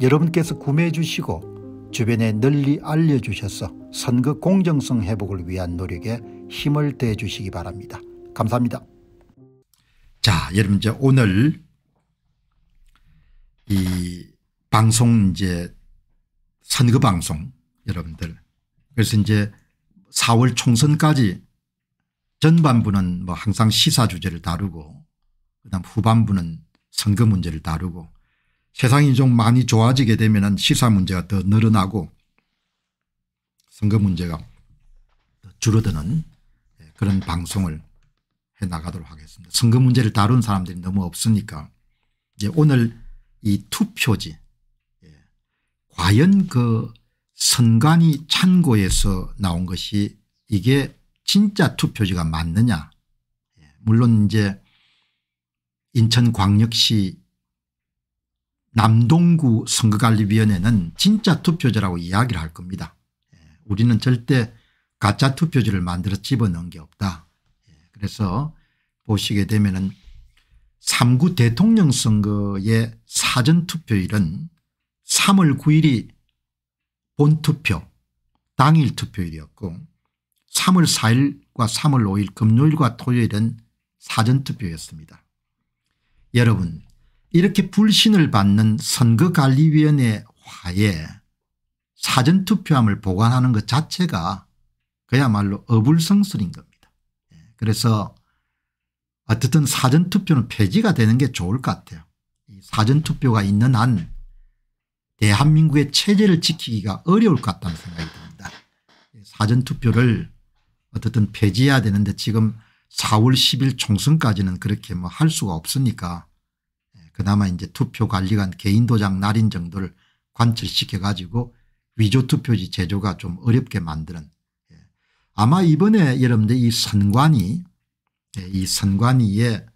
여러분께서 구매해 주시고 주변에 널리 알려주셔서 선거 공정성 회복을 위한 노력에 힘을 대해 주시기 바랍니다. 감사합니다. 자, 여러분 이제 오늘 이 방송 이제 선거 방송 여러분들 그래서 이제 4월 총선까지 전반부는 뭐 항상 시사 주제를 다루고 그다음 후반부는 선거 문제를 다루고 세상이 좀 많이 좋아지게 되면 시사 문제가 더 늘어나고 선거 문제가 줄어드는 예, 그런 방송을 해나가도록 하겠습니다. 선거 문제를 다룬 사람들이 너무 없으니까 이제 오늘 이 투표지 예, 과연 그 선관위 창고에서 나온 것이 이게 진짜 투표지가 맞느냐 예, 물론 이제 인천광역시 남동구 선거관리위원회는 진짜 투표제라고 이야기를 할 겁니다. 예, 우리는 절대 가짜 투표지를 만들어 집어넣은 게 없다. 예, 그래서 보시게 되면 은 3구 대통령 선거의 사전투표일은 3월 9일이 본투표 당일 투표일이었고 3월 4일과 3월 5일 금요일과 토요일은 사전투표였습니다. 여러분 이렇게 불신을 받는 선거관리위원회 화에 사전투표함을 보관하는 것 자체가 그야말로 어불성설인 겁니다. 예, 그래서 어쨌든 사전투표는 폐지가 되는 게 좋을 것 같아요. 사전투표가 있는 한 대한민국의 체제를 지키기가 어려울 것 같다는 생각이 듭니다. 사전투표를 어쨌든 폐지해야 되는데 지금 4월 10일 총선까지는 그렇게 뭐 할 수가 없으니까 그나마 이제 투표 관리관 개인 도장 날인 정도를 관철시켜 가지고 위조 투표지 제조가 좀 어렵게 만드는 예. 아마 이번에 여러분들 이 선관위 예, 이 선관위의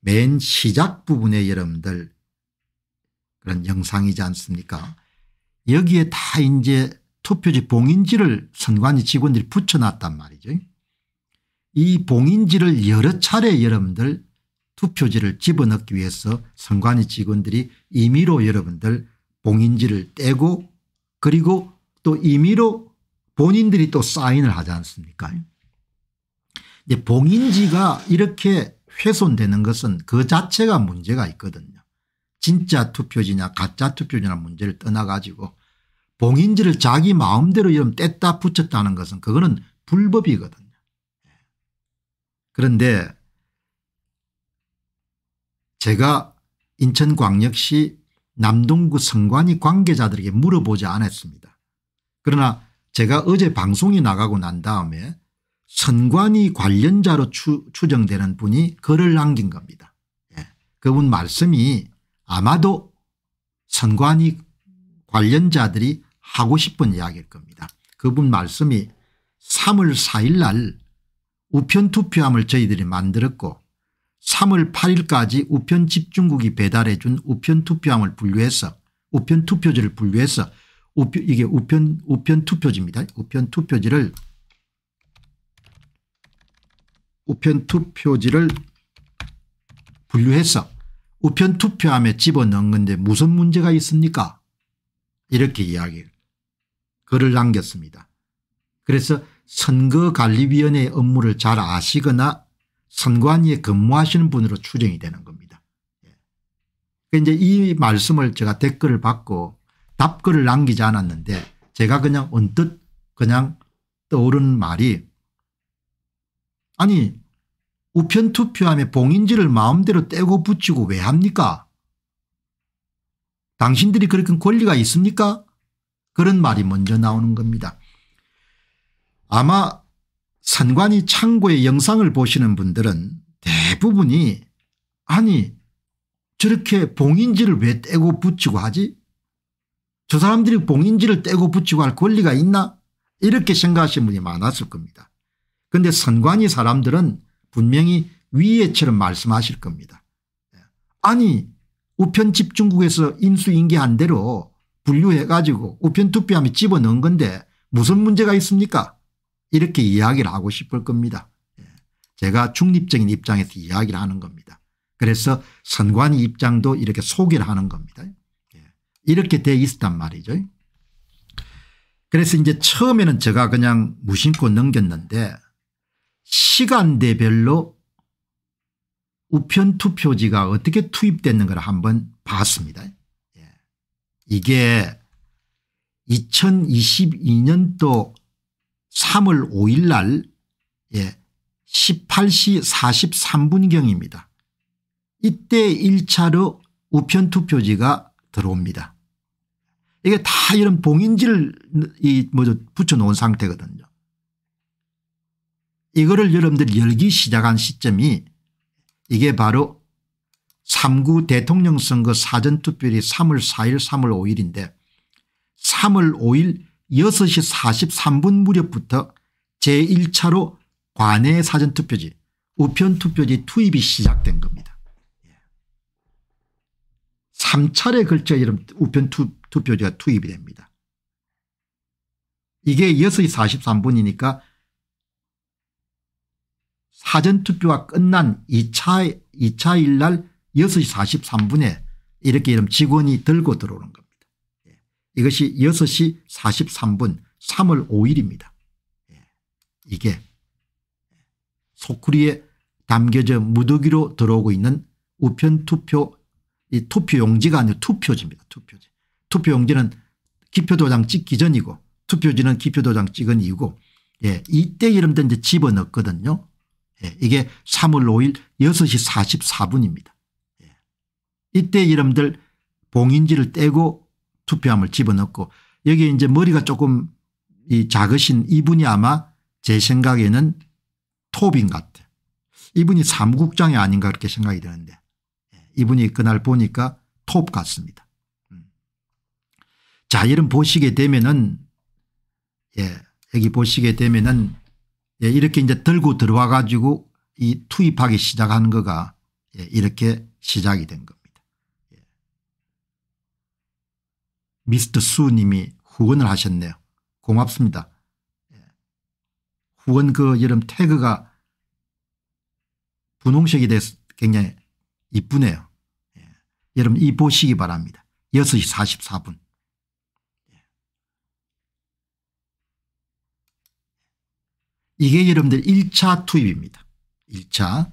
맨 시작 부분에 여러분들 그런 영상이지 않습니까 여기에 다 이제 투표지 봉인지를 선관위 직원들이 붙여놨단 말이죠. 이 봉인지를 여러 차례 여러분들 투표지를 집어넣기 위해서 선관위 직원들이 임의로 여러분들 봉인지를 떼고 그리고 또 임의로 본인들이 또 사인을 하지 않습니까 이제 봉인지가 이렇게 훼손되는 것은 그 자체가 문제가 있거든요. 진짜 투표지냐 가짜 투표지냐 문제를 떠나가지고 봉인지를 자기 마음대로 이름 뗐다 붙였다는 것은 그거는 불법이거든요. 예. 그런데 제가 인천광역시 남동구 선관위 관계자들에게 물어보지 않았습니다. 그러나 제가 어제 방송이 나가고 난 다음에 선관위 관련자로 추, 정되는 분이 글을 남긴 겁니다. 예. 그분 말씀이 아마도 선관위 관련자들이 하고 싶은 이야기일 겁니다. 그분 말씀이 3월 4일 날 우편투표함을 저희들이 만들었고 3월 8일까지 우편 집중국이 배달해 준 우편 투표함을 분류해서 우편 투표지를 분류해서 우표, 이게 우편 우편 투표지입니다. 우편 투표지를 우편 투표지를 분류해서 우편 투표함에 집어넣은 건데 무슨 문제가 있습니까? 이렇게 이야기를 글을 남겼습니다. 그래서 선거관리위원회의 업무를 잘 아시거나 선관위에 근무하시는 분으로 추정이 되는 겁니다. 예. 그 이제 이 말씀을 제가 댓글을 받고 답글을 남기지 않았는데 제가 그냥 언뜻 그냥 떠오른 말이 아니 우편 투표함에 봉인지를 마음대로 떼고 붙이고 왜 합니까? 당신들이 그렇게 권리가 있습니까? 그런 말이 먼저 나오는 겁니다. 아마 선관위 창고의 영상을 보시는 분들은 대부분이 아니 저렇게 봉인지를 왜 떼고 붙이고 하지? 저 사람들이 봉인지를 떼고 붙이고 할 권리가 있나? 이렇게 생각하시는 분이 많았을 겁니다. 그런데 선관위 사람들은 분명히 위에처럼 말씀하실 겁니다. 아니 우편 집중국에서 인수인계한 대로 분류해가지고 우편 투표함에 집어넣은 건데 무슨 문제가 있습니까? 이렇게 이야기를 하고 싶을 겁니다. 예. 제가 중립적인 입장에서 이야기를 하는 겁니다. 그래서 선관위 입장도 이렇게 소개를 하는 겁니다. 예. 이렇게 돼 있었단 말이죠. 그래서 이제 처음에는 제가 그냥 무심코 넘겼는데 시간대별로 우편 투표지가 어떻게 투입됐는가를 한번 봤습니다. 예. 이게 2022년도 3월 5일 날 예, 18시 43분경입니다. 이때 1차로 우편 투표지가 들어옵니다. 이게 다 이런 봉인지를 이 뭐죠 붙여놓은 상태거든요. 이거를 여러분들 열기 시작한 시점이 이게 바로 3구 대통령 선거 사전투표일이 3월 4일 3월 5일인데 3월 5일 6시 43분 무렵부터 제1차로 관내 사전투표지 우편투표지 투입이 시작된 겁니다. 3차례 예. 걸쳐 이런 우편투표지가 투입이 됩니다. 이게 6시 43분이니까 사전투표가 끝난 2차, 2차일 날 6시 43분에 이렇게 이런 직원이 들고 들어오는 겁니다. 이것이 6시 43분 3월 5일입니다. 예. 이게 소쿠리에 담겨져 무더기로 들어오고 있는 우편 투표 이 투표 용지가 아니라 투표지입니다. 투표지. 투표 용지는 기표도장 찍기 전이고 투표지는 기표도장 찍은 이후고 예, 이때 이름도 이제 집어넣거든요. 예, 이게 3월 5일 6시 44분입니다. 예. 이때 이름들 봉인지를 떼고 투표함을 집어넣고 여기에 이제 머리가 조금 이 작으신 이분이 아마 제 생각에는 톱인 것 같아. 요 이분이 사무국장이 아닌가 그렇게 생각이 드는데 예, 이분이 그날 보니까 톱 같습니다. 음. 자 이런 보시게 되면은 예 여기 보시게 되면은 예, 이렇게 이제 들고 들어와 가지고 이 투입하기 시작하는 거가 예, 이렇게 시작이 된 겁니다. 미스터 수 님이 후원을 하셨네요. 고맙습니다. 예. 후원 그 여름 태그가 분홍색이 돼서 굉장히 이쁘네요. 예. 여러분 이 보시기 바랍니다. 6시 44분. 예. 이게 여러분들 1차 투입입니다. 1차.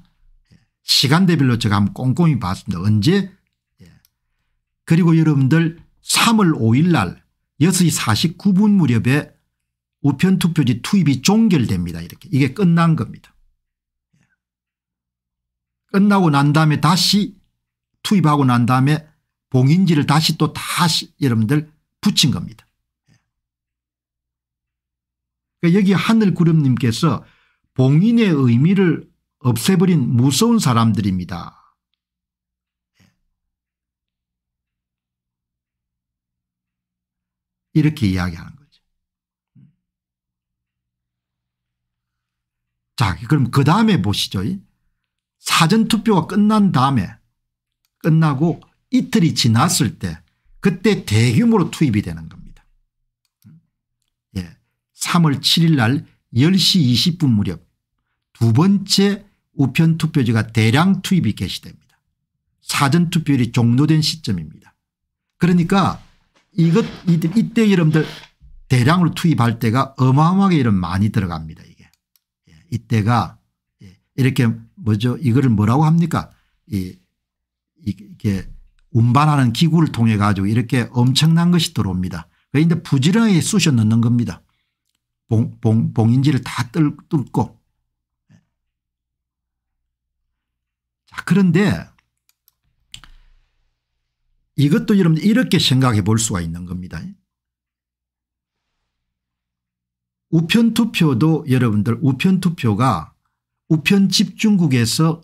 시간대별로 제가 한번 꼼꼼히 봤습니다. 언제? 그리고 여러분들 3월 5일 날 6시 49분 무렵에 우편투표지 투입이 종결됩니다. 이렇게 이게 끝난 겁니다. 끝나고 난 다음에 다시 투입하고 난 다음에 봉인지를 다시 또 다시 여러분들 붙인 겁니다. 그러니까 여기 하늘구름님께서 봉인의 의미를 없애버린 무서운 사람들입니다. 이렇게 이야기하는 거죠. 자, 그럼 그 다음에 보시죠. 사전투표가 끝난 다음에 끝나고 이틀이 지났을 때 그때 대규모로 투입이 되는 겁니다. 예, 3월 7일 날 10시 20분 무렵 두 번째 우편투표지가 대량 투입이 개시됩니다. 사전투표율이 종료된 시점입니다. 그러니까 이것 이때 여러분들 대량으로 투입할 때가 어마어마하게 이런 많이 들어갑니다 이게 예, 이때가 예, 이렇게 뭐죠 이거를 뭐라고 합니까 이, 이게 운반하는 기구를 통해 가지고 이렇게 엄청난 것이 들어옵니다. 그런데 부지런히 쑤셔 넣는 겁니다. 봉, 봉, 봉인지를 다 뚫, 뚫고. 예. 자, 그런데 이것도 여러분 이렇게 생각해 볼 수가 있는 겁니다. 우편투표도 여러분들 우편투표가 우편집중국에서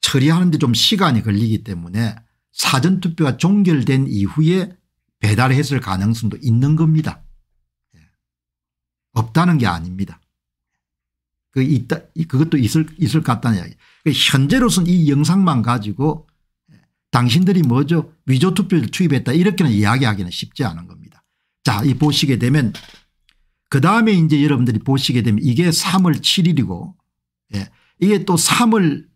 처리하는데 좀 시간이 걸리기 때문에 사전투표가 종결된 이후에 배달했을 가능성도 있는 겁니다. 예. 없다는 게 아닙니다. 그 있다, 그것도 있을, 있을 것 같다는 이야기. 그 현재로서는 이 영상만 가지고 당신들이 뭐죠 위조투표를 투입했다 이렇게는 이야기하기는 쉽지 않은 겁니다. 자이 보시게 되면 그 다음에 이제 여러분들이 보시게 되면 이게 3월 7일이고 예. 이게 또 3월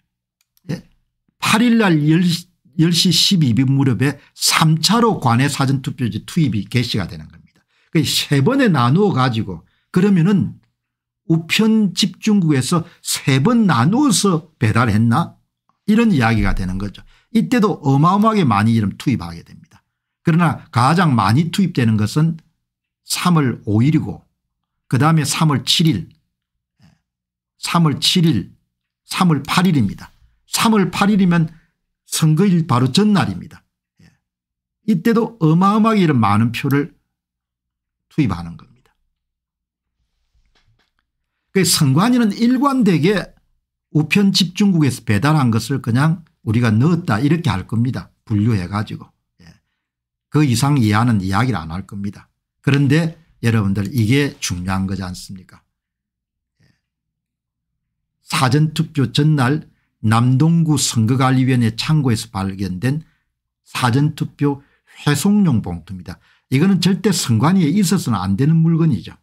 8일 예, 날 10시, 10시 12분 무렵에 3차로 관내 사전투표지 투입이 개시가 되는 겁니다. 그 세 번에 나누어 가지고 그러면은 우편 집중국에서 세 번 나누어서 배달했나 이런 이야기가 되는 거죠. 이때도 어마어마하게 많이 이름 투입하게 됩니다. 그러나 가장 많이 투입되는 것은 3월 5일이고 그다음에 3월 7일 3월 7일 3월 8일입니다. 3월 8일이면 선거일 바로 전날입니다. 예. 이때도 어마어마하게 이런 많은 표를 투입하는 겁니다. 그 선관위는 일관되게 우편 집중국에서 배달한 것을 그냥 우리가 넣었다 이렇게 할 겁니다. 분류해 가지고. 예. 그 이상 이하는 이야기를 안 할 겁니다. 그런데 여러분들 이게 중요한 거지 않습니까 예. 사전투표 전날 남동구 선거관리위원회 창고에서 발견된 사전투표 회송용 봉투입니다. 이거는 절대 선관위에 있어서는 안 되는 물건이죠.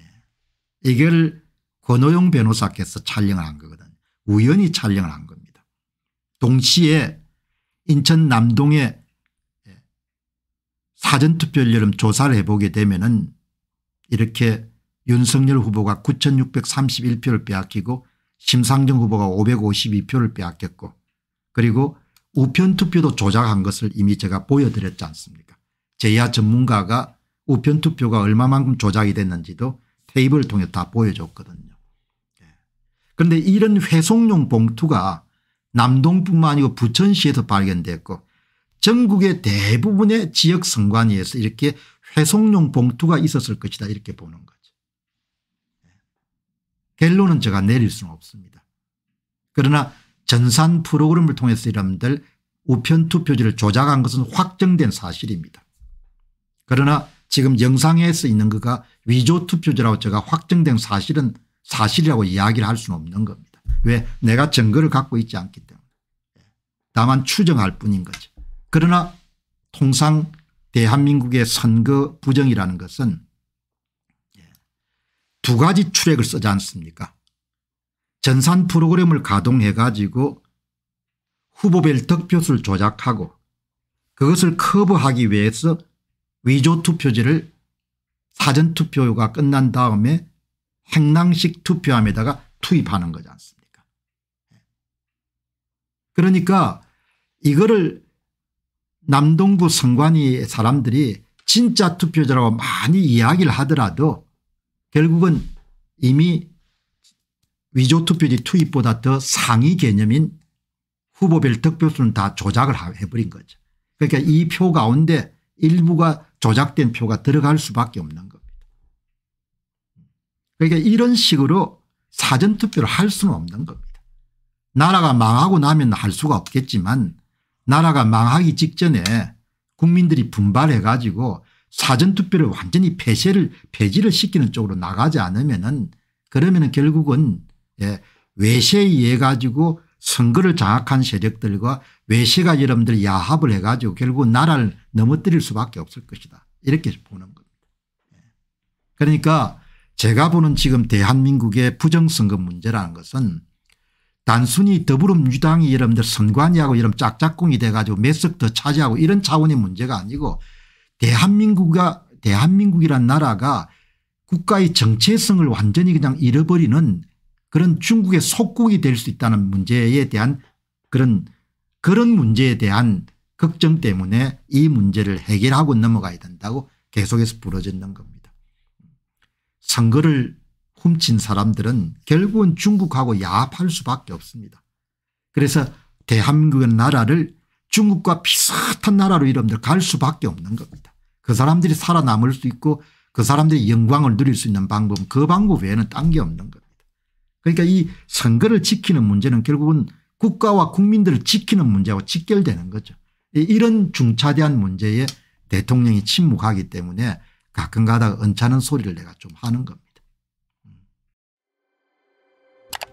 예. 이걸 권호용 변호사께서 촬영을 한 거거든요. 우연히 촬영을 한거 동시에 인천 남동에 사전투표를 여름 조사를 해보게 되면은 이렇게 윤석열 후보가 9631표를 빼앗기고 심상정 후보가 552표를 빼앗겼고 그리고 우편투표도 조작한 것을 이미 제가 보여드렸지 않습니까 제야 전문가가 우편투표가 얼마만큼 조작이 됐는지도 테이블을 통해 다 보여줬거든요. 예. 그런데 이런 회송용 봉투가 남동뿐만 아니고 부천시에서 발견됐고 전국의 대부분의 지역 선관위에서 이렇게 회송용 봉투가 있었을 것이다 이렇게 보는 거죠. 예. 결론은 제가 내릴 수는 없습니다. 그러나 전산 프로그램을 통해서 여러분들 우편 투표지를 조작한 것은 확정된 사실입니다. 그러나 지금 영상에서 있는 그가 위조 투표지라고 제가 확정된 사실은 사실이라고 이야기를 할 수는 없는 겁니다. 왜 내가 증거를 갖고 있지 않기 때문에 다만 추정할 뿐인 거죠. 그러나 통상 대한민국의 선거 부정이라는 것은 두 가지 출액을 쓰지 않습니까 전산 프로그램을 가동해 가지고 후보별 득표수를 조작하고 그것을 커버하기 위해서 위조 투표지를 사전투표가 끝난 다음에 행랑식 투표함에다가 투입하는 거지 않습니까 그러니까 이거를 남동부 선관위 사람들이 진짜 투표자라고 많이 이야기를 하더라도 결국은 이미 위조투표지 투입보다 더 상위 개념인 후보별 득표수는 다 조작을 해버린 거죠. 그러니까 이 표 가운데 일부가 조작된 표가 들어갈 수밖에 없는 겁니다. 그러니까 이런 식으로 사전투표를 할 수는 없는 겁니다. 나라가 망하고 나면 할 수가 없겠지만 나라가 망하기 직전에 국민들이 분발해 가지고 사전투표를 완전히 폐쇄를 폐지를 시키는 쪽으로 나가지 않으면 은 그러면 은 결국은 예, 외세에 의해 가지고 선거를 장악한 세력들과 외세가 여러분들 야합을 해 가지고 결국 나라를 넘어뜨릴 수밖에 없을 것이다 이렇게 보는 겁니다. 예. 그러니까 제가 보는 지금 대한민국의 부정선거 문제라는 것은 단순히 더불어민주당이 여러분들 선관위하고 이런 짝짝꿍이 돼가지고 몇 석 더 차지하고 이런 차원의 문제가 아니고 대한민국과 대한민국이란 나라가 국가의 정체성을 완전히 그냥 잃어버리는 그런 중국의 속국이 될 수 있다는 문제에 대한 그런 그런 문제에 대한 걱정 때문에 이 문제를 해결하고 넘어가야 된다고 계속해서 부러졌는 겁니다. 선거를 훔친 사람들은 결국은 중국하고 야합할 수밖에 없습니다. 그래서 대한민국은 나라를 중국과 비슷한 나라로 여러분들 갈 수밖에 없는 겁니다. 그 사람들이 살아남을 수 있고 그 사람들이 영광을 누릴 수 있는 방법 그 방법 외에는 딴 게 없는 겁니다. 그러니까 이 선거를 지키는 문제는 결국은 국가와 국민들을 지키는 문제와 직결되는 거죠. 이런 중차대한 문제에 대통령이 침묵하기 때문에 가끔가다 언짢은 소리를 내가 좀 하는 겁니다.